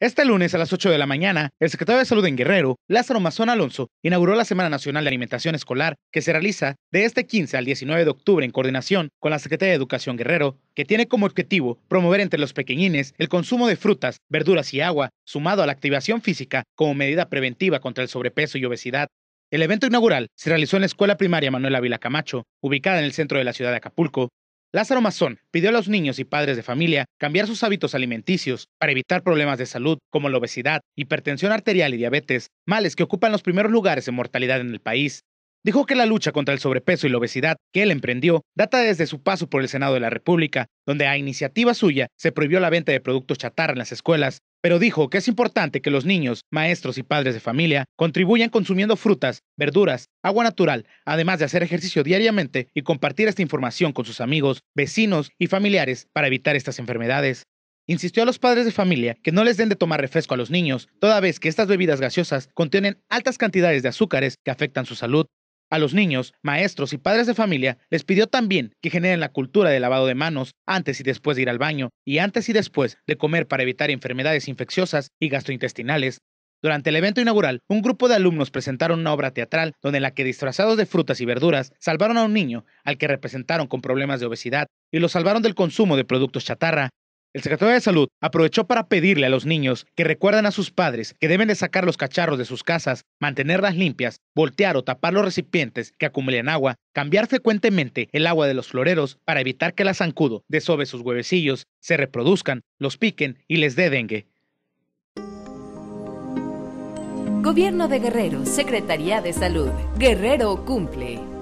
Este lunes a las 8 de la mañana, el secretario de Salud en Guerrero, Lázaro Mazón Alonso, inauguró la Semana Nacional de Alimentación Escolar, que se realiza de este 15 al 19 de octubre en coordinación con la Secretaría de Educación Guerrero, que tiene como objetivo promover entre los pequeñines el consumo de frutas, verduras y agua, sumado a la activación física como medida preventiva contra el sobrepeso y obesidad. El evento inaugural se realizó en la Escuela Primaria Manuel Ávila Camacho, ubicada en el centro de la ciudad de Acapulco, Lázaro Mazón pidió a los niños y padres de familia cambiar sus hábitos alimenticios para evitar problemas de salud como la obesidad, hipertensión arterial y diabetes, males que ocupan los primeros lugares en mortalidad en el país. Dijo que la lucha contra el sobrepeso y la obesidad que él emprendió data desde su paso por el Senado de la República, donde a iniciativa suya se prohibió la venta de productos chatarra en las escuelas pero dijo que es importante que los niños, maestros y padres de familia contribuyan consumiendo frutas, verduras, agua natural, además de hacer ejercicio diariamente y compartir esta información con sus amigos, vecinos y familiares para evitar estas enfermedades. Insistió a los padres de familia que no les den de tomar refresco a los niños, toda vez que estas bebidas gaseosas contienen altas cantidades de azúcares que afectan su salud. A los niños, maestros y padres de familia les pidió también que generen la cultura de lavado de manos antes y después de ir al baño y antes y después de comer para evitar enfermedades infecciosas y gastrointestinales. Durante el evento inaugural, un grupo de alumnos presentaron una obra teatral donde en la que disfrazados de frutas y verduras salvaron a un niño al que representaron con problemas de obesidad y lo salvaron del consumo de productos chatarra el secretario de Salud aprovechó para pedirle a los niños que recuerden a sus padres que deben de sacar los cacharros de sus casas, mantenerlas limpias, voltear o tapar los recipientes que acumulen agua, cambiar frecuentemente el agua de los floreros para evitar que la zancudo desove sus huevecillos, se reproduzcan, los piquen y les dé dengue. Gobierno de Guerrero, Secretaría de Salud. Guerrero cumple.